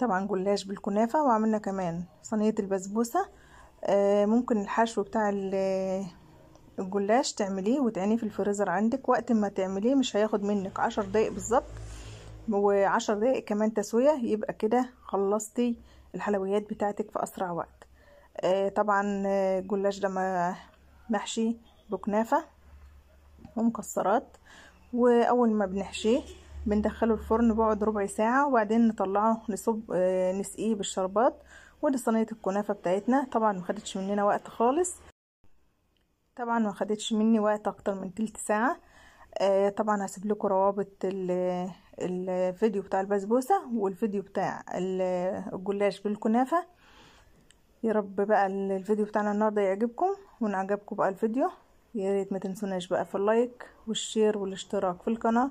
طبعا جلاش بالكنافة وعملنا كمان صينية البسبوسة آه، ممكن الحشو بتاع الجلاش تعمليه وتعينيه في الفريزر عندك وقت ما تعمليه مش هياخد منك عشر دقايق بالظبط وعشر دقايق كمان تسوية يبقى كده خلصتي الحلويات بتاعتك في أسرع وقت آه، طبعا الجلاش آه، ده محشي بكنافة ومكسرات وأول ما بنحشيه بندخله الفرن بعد ربع ساعة وبعدين نطلعه نصب آه، نسقيه بالشربات ودي صينية الكنافة بتاعتنا طبعا ما خدتش مننا وقت خالص طبعا ما خدتش مني وقت اكتر من تلت ساعة آه، طبعا هسيب لكم روابط الفيديو بتاع البسبوسة والفيديو بتاع الجلاش بالكنافة يا رب بقى الفيديو بتاعنا النهاردة يعجبكم وان عجبكم بقى الفيديو يا ريت ما تنسوناش بقى في اللايك والشير والاشتراك في القناه